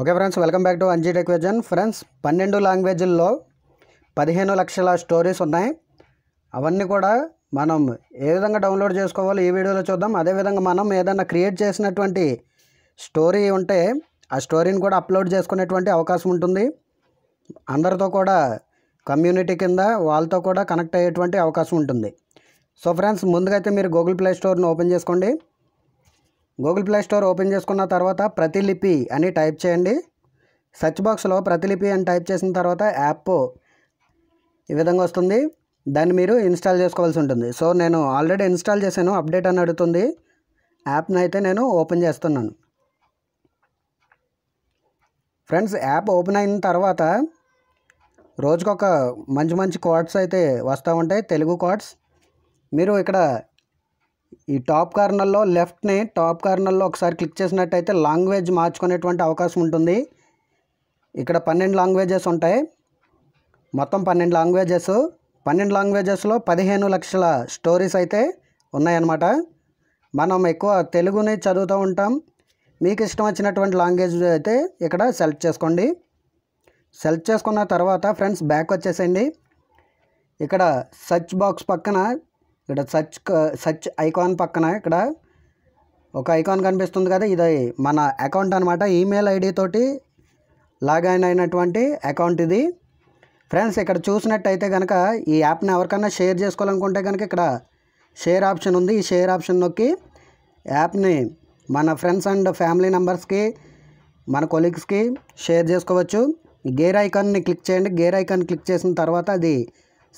okay friends welcome back to Anji tech vision friends పన్నెండు లాంగ్వేజ్ల్లో పదిహేను లక్షల స్టోరీస్ ఉన్నాయి అవన్నీ కూడా మనం ఏ విధంగా డౌన్లోడ్ చేసుకోవాలో ఈ వీడియోలో చూద్దాం అదేవిధంగా మనం ఏదైనా క్రియేట్ చేసినటువంటి స్టోరీ ఉంటే ఆ స్టోరీని కూడా అప్లోడ్ చేసుకునేటువంటి అవకాశం ఉంటుంది అందరితో కూడా కమ్యూనిటీ కింద వాళ్ళతో కూడా కనెక్ట్ అయ్యేటువంటి అవకాశం ఉంటుంది సో ఫ్రెండ్స్ ముందుగా అయితే మీరు గూగుల్ ప్లే స్టోర్ని ఓపెన్ చేసుకోండి గూగుల్ ప్లే స్టోర్ ఓపెన్ చేసుకున్న తర్వాత ప్రతిలిపి అని టైప్ చేయండి సెర్చ్ బాక్స్లో ప్రతిలిపి అని టైప్ చేసిన తర్వాత యాప్ ఈ విధంగా వస్తుంది దాన్ని మీరు ఇన్స్టాల్ చేసుకోవాల్సి ఉంటుంది సో నేను ఆల్రెడీ ఇన్స్టాల్ చేశాను అప్డేట్ అని అడుగుతుంది యాప్ని అయితే నేను ఓపెన్ చేస్తున్నాను ఫ్రెండ్స్ యాప్ ఓపెన్ అయిన తర్వాత రోజుకొక మంచి మంచి కోడ్స్ అయితే వస్తూ ఉంటాయి తెలుగు కోడ్స్ మీరు ఇక్కడ ఈ టాప్ కార్నర్లో లెఫ్ట్ని టాప్ కార్నర్లో ఒకసారి క్లిక్ చేసినట్టయితే లాంగ్వేజ్ మార్చుకునేటువంటి అవకాశం ఉంటుంది ఇక్కడ పన్నెండు లాంగ్వేజెస్ ఉంటాయి మొత్తం పన్నెండు లాంగ్వేజెస్ పన్నెండు లాంగ్వేజెస్లో పదిహేను లక్షల స్టోరీస్ అయితే ఉన్నాయన్నమాట మనం ఎక్కువ తెలుగుని చదువుతూ ఉంటాం మీకు ఇష్టం వచ్చినటువంటి లాంగ్వేజ్ అయితే ఇక్కడ సెలెక్ట్ చేసుకోండి సెలెక్ట్ చేసుకున్న తర్వాత ఫ్రెండ్స్ బ్యాక్ వచ్చేసేయండి ఇక్కడ సర్చ్ బాక్స్ పక్కన ఇక్కడ సర్చ్ సర్చ్ ఐకాన్ పక్కన ఇక్కడ ఒక ఐకాన్ కనిపిస్తుంది కదా ఇది మన అకౌంట్ అనమాట ఈమెయిల్ ఐడి తోటి లాగిన్ అయినటువంటి అకౌంట్ ఇది ఫ్రెండ్స్ ఇక్కడ చూసినట్టయితే కనుక ఈ యాప్ని ఎవరికైనా షేర్ చేసుకోవాలనుకుంటే కనుక ఇక్కడ షేర్ ఆప్షన్ ఉంది ఈ షేర్ ఆప్షన్ నొక్కి యాప్ని మన ఫ్రెండ్స్ అండ్ ఫ్యామిలీ నెంబర్స్కి మన కొలీగ్స్కి షేర్ చేసుకోవచ్చు గేర్ ఐకాన్ని క్లిక్ చేయండి గేర్ ఐకాన్ క్లిక్ చేసిన తర్వాత అది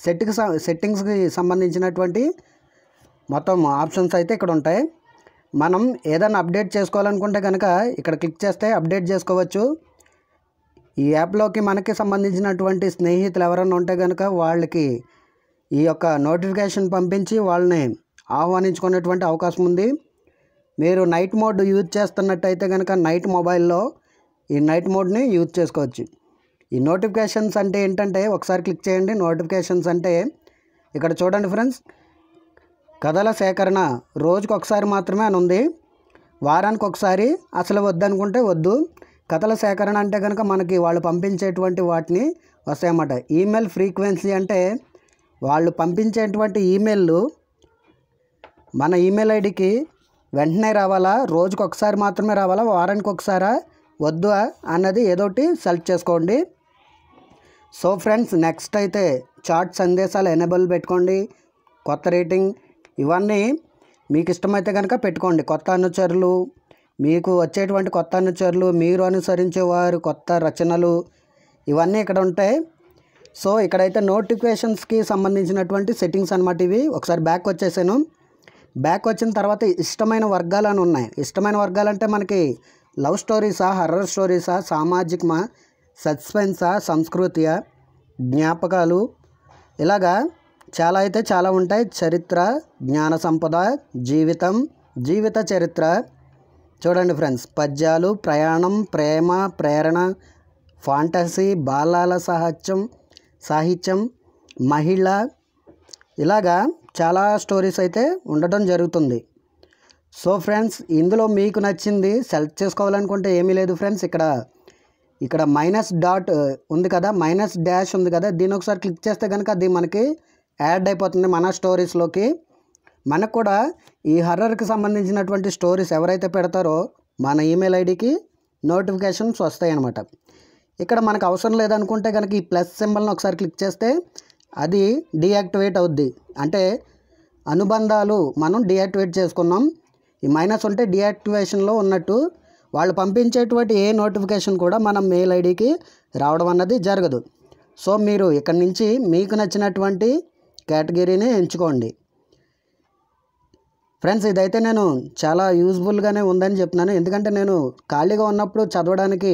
సెట్కి సెట్టింగ్స్కి సంబంధించినటువంటి మొత్తం ఆప్షన్స్ అయితే ఇక్కడ ఉంటాయి మనం ఏదైనా అప్డేట్ చేసుకోవాలనుకుంటే కనుక ఇక్కడ క్లిక్ చేస్తే అప్డేట్ చేసుకోవచ్చు ఈ యాప్లోకి మనకి సంబంధించినటువంటి స్నేహితులు ఎవరైనా ఉంటే కనుక వాళ్ళకి ఈ యొక్క నోటిఫికేషన్ పంపించి వాళ్ళని ఆహ్వానించుకునేటువంటి అవకాశం ఉంది మీరు నైట్ మోడ్ యూజ్ చేస్తున్నట్టయితే కనుక నైట్ మొబైల్లో ఈ నైట్ మోడ్ని యూజ్ చేసుకోవచ్చు ఈ నోటిఫికేషన్స్ అంటే ఏంటంటే ఒకసారి క్లిక్ చేయండి నోటిఫికేషన్స్ అంటే ఇక్కడ చూడండి ఫ్రెండ్స్ కథల సేకరణ రోజుకు ఒకసారి మాత్రమే అని ఉంది వారానికి ఒకసారి అసలు వద్దనుకుంటే వద్దు కథల సేకరణ అంటే కనుక మనకి వాళ్ళు పంపించేటువంటి వాటిని వస్తాయన్నమాట ఈమెయిల్ ఫ్రీక్వెన్సీ అంటే వాళ్ళు పంపించేటువంటి ఈమెయిల్లు మన ఈమెయిల్ ఐడికి వెంటనే రావాలా రోజుకు ఒకసారి మాత్రమే రావాలా వారానికి ఒకసారా వద్దు అన్నది ఏదోటి సెలెక్ట్ చేసుకోండి సో ఫ్రెండ్స్ నెక్స్ట్ అయితే చాట్ సందేశాలు ఎనేబుల్ పెట్టుకోండి కొత్త రేటింగ్ ఇవన్నీ మీకు ఇష్టమైతే కనుక పెట్టుకోండి కొత్త అనుచరులు మీకు వచ్చేటువంటి కొత్త అనుచరులు మీరు అనుసరించేవారు కొత్త రచనలు ఇవన్నీ ఇక్కడ ఉంటాయి సో ఇక్కడైతే నోటిఫికేషన్స్కి సంబంధించినటువంటి సెట్టింగ్స్ అనమాట ఇవి ఒకసారి బ్యాక్ వచ్చేసాను బ్యాక్ వచ్చిన తర్వాత ఇష్టమైన వర్గాలు అని ఉన్నాయి ఇష్టమైన వర్గాలంటే మనకి లవ్ స్టోరీసా హర్రర్ స్టోరీసా సామాజికమా సస్పెన్సా సంస్కృతియా జ్ఞాపకాలు ఇలాగా చాలా అయితే చాలా ఉంటాయి చరిత్ర జ్ఞాన సంపద జీవితం జీవిత చరిత్ర చూడండి ఫ్రెండ్స్ పద్యాలు ప్రయాణం ప్రేమ ప్రేరణ ఫాంటసీ బాలాల సాహిత్యం సాహిత్యం మహిళ ఇలాగా చాలా స్టోరీస్ అయితే ఉండటం జరుగుతుంది సో ఫ్రెండ్స్ ఇందులో మీకు నచ్చింది సెలెక్ట్ చేసుకోవాలనుకుంటే ఏమీ లేదు ఫ్రెండ్స్ ఇక్కడ ఇక్కడ మైనస్ డాట్ uh, ఉంది కదా మైనస్ డాష్ ఉంది కదా దీని ఒకసారి క్లిక్ చేస్తే కనుక అది మనకి యాడ్ అయిపోతుంది మన స్టోరీస్లోకి మనకు కూడా ఈ హర్రర్కి సంబంధించినటువంటి స్టోరీస్ ఎవరైతే పెడతారో మన ఈమెయిల్ ఐడికి నోటిఫికేషన్స్ వస్తాయి అన్నమాట ఇక్కడ మనకు అవసరం లేదనుకుంటే కనుక ఈ ప్లస్ సింబల్ని ఒకసారి క్లిక్ చేస్తే అది డీయాక్టివేట్ అవుద్ది అంటే అనుబంధాలు మనం డీయాక్టివేట్ చేసుకున్నాం ఈ మైనస్ ఉంటే డీయాక్టివేషన్లో ఉన్నట్టు వాళ్ళు పంపించేటువంటి ఏ నోటిఫికేషన్ కూడా మనం మెయిల్ ఐడికి రావడం అన్నది జరగదు సో మీరు ఇక్కడి నుంచి మీకు నచ్చినటువంటి కేటగిరీని ఎంచుకోండి ఫ్రెండ్స్ ఇదైతే నేను చాలా యూజ్ఫుల్గానే ఉందని చెప్తున్నాను ఎందుకంటే నేను ఖాళీగా ఉన్నప్పుడు చదవడానికి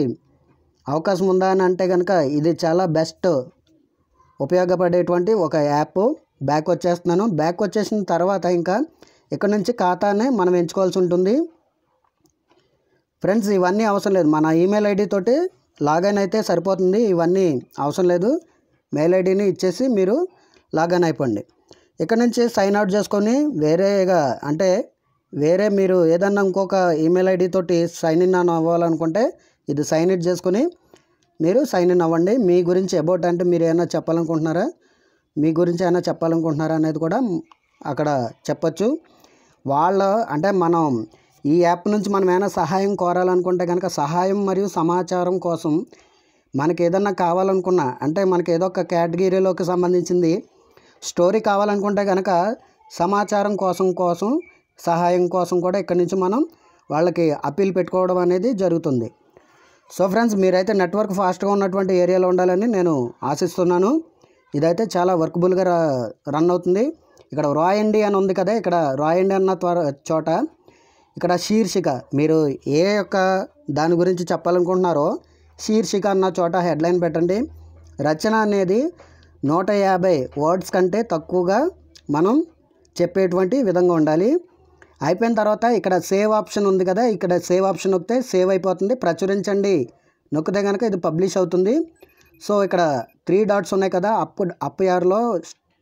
అవకాశం ఉందా అని అంటే కనుక ఇది చాలా బెస్ట్ ఉపయోగపడేటువంటి ఒక యాప్ బ్యాక్ వచ్చేస్తున్నాను బ్యాక్ వచ్చేసిన తర్వాత ఇంకా ఇక్కడ నుంచి ఖాతానే మనం ఎంచుకోవాల్సి ఉంటుంది ఫ్రెండ్స్ ఇవన్నీ అవసరం లేదు మన ఈమెయిల్ ఐడి తోటి లాగిన్ అయితే సరిపోతుంది ఇవన్నీ అవసరం లేదు మెయిల్ ఐడిని ఇచ్చేసి మీరు లాగిన్ అయిపోండి ఇక్కడ నుంచి సైన్ అవుట్ చేసుకొని వేరేగా అంటే వేరే మీరు ఏదన్నా ఇంకొక ఈమెయిల్ ఐడి తోటి సైన్ ఇన్ అని అవ్వాలనుకుంటే ఇది సైన్ ఇట్ చేసుకొని మీరు సైన్ ఇన్ అవ్వండి మీ గురించి అబౌట్ అంటే మీరు ఏమైనా చెప్పాలనుకుంటున్నారా మీ గురించి ఏమైనా చెప్పాలనుకుంటున్నారా అనేది కూడా అక్కడ చెప్పచ్చు వాళ్ళ అంటే మనం ఈ యాప్ నుంచి మనం ఏమైనా సహాయం కోరాలనుకుంటే కనుక సహాయం మరియు సమాచారం కోసం మనకి ఏదన్నా కావాలనుకున్నా అంటే మనకి ఏదో ఒక కేటగిరీలోకి సంబంధించింది స్టోరీ కావాలనుకుంటే కనుక సమాచారం కోసం కోసం సహాయం కోసం కూడా ఇక్కడి నుంచి మనం వాళ్ళకి అప్పీల్ పెట్టుకోవడం అనేది జరుగుతుంది సో ఫ్రెండ్స్ మీరైతే నెట్వర్క్ ఫాస్ట్గా ఉన్నటువంటి ఏరియాలో ఉండాలని నేను ఆశిస్తున్నాను ఇదైతే చాలా వర్కబుల్గా రన్ అవుతుంది ఇక్కడ రాయండి అని ఉంది కదా ఇక్కడ రాయండి అన్న త్వర చోట ఇక్కడ శీర్షిక మీరు ఏ యొక్క దాని గురించి చెప్పాలనుకుంటున్నారో శీర్షిక అన్న చోట హెడ్లైన్ పెట్టండి రచన అనేది నూట యాభై వర్డ్స్ కంటే తక్కువగా మనం చెప్పేటువంటి విధంగా ఉండాలి అయిపోయిన తర్వాత ఇక్కడ సేవ్ ఆప్షన్ ఉంది కదా ఇక్కడ సేవ్ ఆప్షన్ నొక్కితే సేవ్ అయిపోతుంది ప్రచురించండి నొక్కితే కనుక ఇది పబ్లిష్ అవుతుంది సో ఇక్కడ త్రీ డాట్స్ ఉన్నాయి కదా అప్ అప్ యార్లో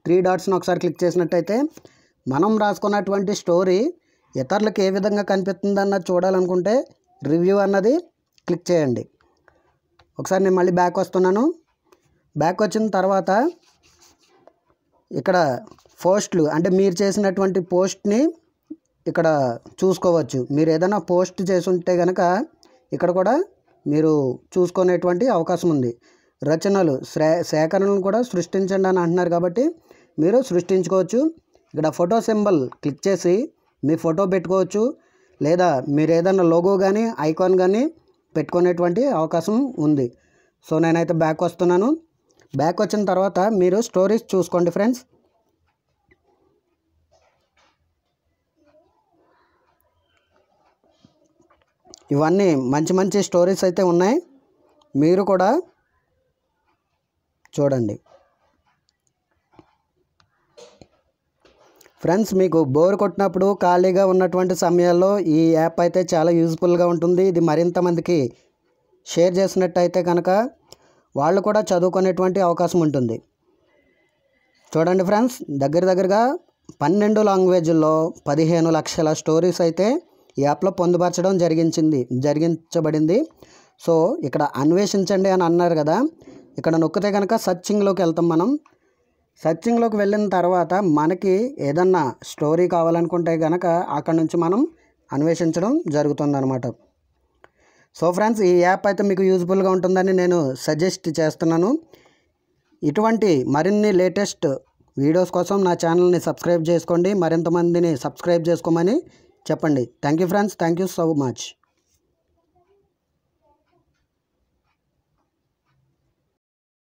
త్రీ డాట్స్ని ఒకసారి క్లిక్ చేసినట్టయితే మనం రాసుకున్నటువంటి స్టోరీ ఇతరులకు ఏ విధంగా కనిపిస్తుంది అన్న చూడాలనుకుంటే రివ్యూ అన్నది క్లిక్ చేయండి ఒకసారి నేను మళ్ళీ బ్యాక్ వస్తున్నాను బ్యాక్ వచ్చిన తర్వాత ఇక్కడ పోస్ట్లు అంటే మీరు చేసినటువంటి పోస్ట్ని ఇక్కడ చూసుకోవచ్చు మీరు ఏదైనా పోస్ట్ చేసి ఉంటే కనుక ఇక్కడ కూడా మీరు చూసుకునేటువంటి అవకాశం ఉంది రచనలు సేకరణను కూడా సృష్టించండి అని అంటున్నారు కాబట్టి మీరు సృష్టించుకోవచ్చు ఇక్కడ ఫోటో సింబల్ క్లిక్ చేసి మీ ఫోటో పెట్టుకోవచ్చు లేదా మీరు ఏదైనా లోగో కానీ ఐకాన్ కానీ పెట్టుకునేటువంటి అవకాశం ఉంది సో నేనైతే బ్యాక్ వస్తున్నాను బ్యాక్ వచ్చిన తర్వాత మీరు స్టోరీస్ చూసుకోండి ఫ్రెండ్స్ ఇవన్నీ మంచి మంచి స్టోరీస్ అయితే ఉన్నాయి మీరు కూడా చూడండి ఫ్రెండ్స్ మీకు బోర్ కొట్టినప్పుడు ఖాళీగా ఉన్నటువంటి సమయాల్లో ఈ యాప్ అయితే చాలా యూజ్ఫుల్గా ఉంటుంది ఇది మరింత మందికి షేర్ చేసినట్టయితే కనుక వాళ్ళు కూడా చదువుకునేటువంటి అవకాశం ఉంటుంది చూడండి ఫ్రెండ్స్ దగ్గర దగ్గరగా పన్నెండు లాంగ్వేజ్ల్లో పదిహేను లక్షల స్టోరీస్ అయితే ఈ యాప్లో పొందుపరచడం జరిగించింది జరిగించబడింది సో ఇక్కడ అన్వేషించండి అని అన్నారు కదా ఇక్కడ నొక్కితే కనుక సర్చింగ్లోకి వెళ్తాం మనం సర్చింగ్లోకి వెళ్ళిన తర్వాత మనకి ఏదన్నా స్టోరీ కావాలనుకుంటే కనుక అక్కడ నుంచి మనం అన్వేషించడం అనమాట సో ఫ్రెండ్స్ ఈ యాప్ అయితే మీకు యూజ్ఫుల్గా ఉంటుందని నేను సజెస్ట్ చేస్తున్నాను ఇటువంటి మరిన్ని లేటెస్ట్ వీడియోస్ కోసం నా ఛానల్ని సబ్స్క్రైబ్ చేసుకోండి మరింతమందిని సబ్స్క్రైబ్ చేసుకోమని చెప్పండి thank you friends thank you so much